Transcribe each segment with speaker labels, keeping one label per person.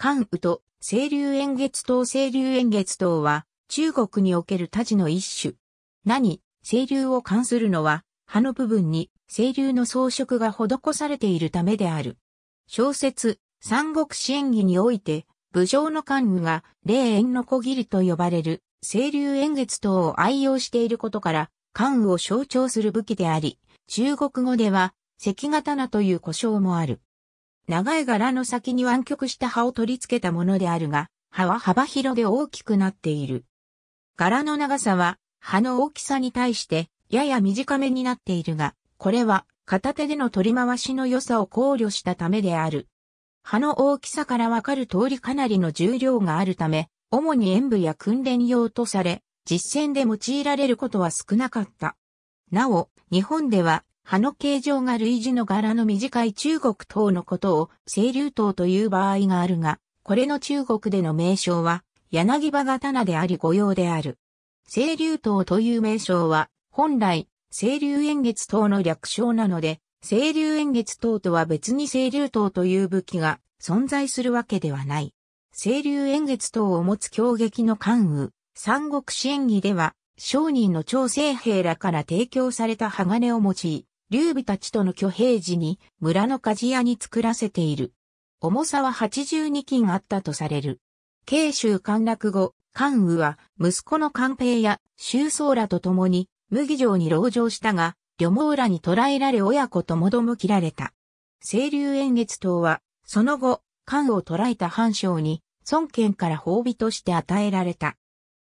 Speaker 1: 関羽と清流円月島清流円月島は中国における多事の一種。何、清流を関するのは葉の部分に清流の装飾が施されているためである。小説、三国志演義において、武将の関羽が霊園の小切と呼ばれる清流円月島を愛用していることから、関羽を象徴する武器であり、中国語では、赤刀という呼称もある。長い柄の先に湾曲した葉を取り付けたものであるが、葉は幅広で大きくなっている。柄の長さは、葉の大きさに対して、やや短めになっているが、これは、片手での取り回しの良さを考慮したためである。葉の大きさからわかる通りかなりの重量があるため、主に演舞や訓練用とされ、実戦で用いられることは少なかった。なお、日本では葉の形状が類似の柄の短い中国等のことを清流塔という場合があるが、これの中国での名称は、柳葉刀であり御用である。清流塔という名称は、本来、清流円月等の略称なので、清流円月等とは別に清流塔という武器が存在するわけではない。清流円月等を持つ強撃の関羽、三国志演技では、商人の朝鮮兵らから提供された鋼を用い、劉備たちとの挙兵時に村の鍛冶屋に作らせている。重さは82金あったとされる。慶州陥落後、関羽は息子の関平や周僧らと共に麦城に籠城したが、旅毛らに捕らえられ親子ともども切られた。清流円月島は、その後、関を捕らえた藩将に、孫権から褒美として与えられた。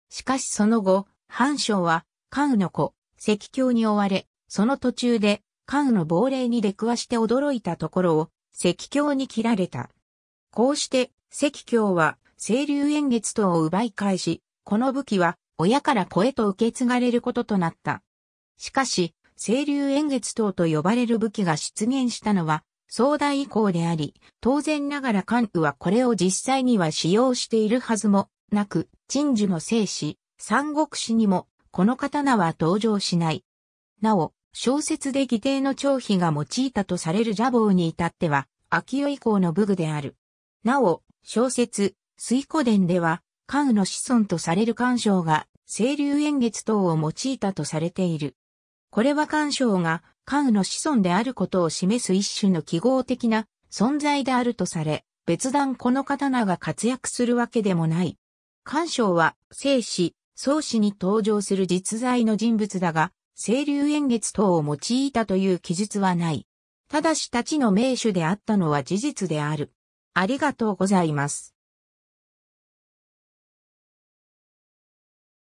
Speaker 1: しかしその後、藩将は、関の子、石橋に追われ、その途中で、関の亡霊に出くわして驚いたところを、石橋に切られた。こうして、石橋は、清流円月等を奪い返し、この武器は、親から子へと受け継がれることとなった。しかし、清流円月等と呼ばれる武器が出現したのは、壮大以降であり、当然ながら関羽はこれを実際には使用しているはずもなく、陳樹も制し、三国志にも、この刀は登場しない。なお、小説で議定の長飛が用いたとされる蛇棒に至っては、秋代以降の武具である。なお、小説、水古伝では、関羽の子孫とされる関将が、清流円月等を用いたとされている。これは関将が、関羽の子孫であることを示す一種の記号的な存在であるとされ、別段この刀が活躍するわけでもない。関将は、生死、宗師に登場する実在の人物だが、清流円月等を用いたという記述はない。ただしたちの名手であったのは事実である。ありがとうございます。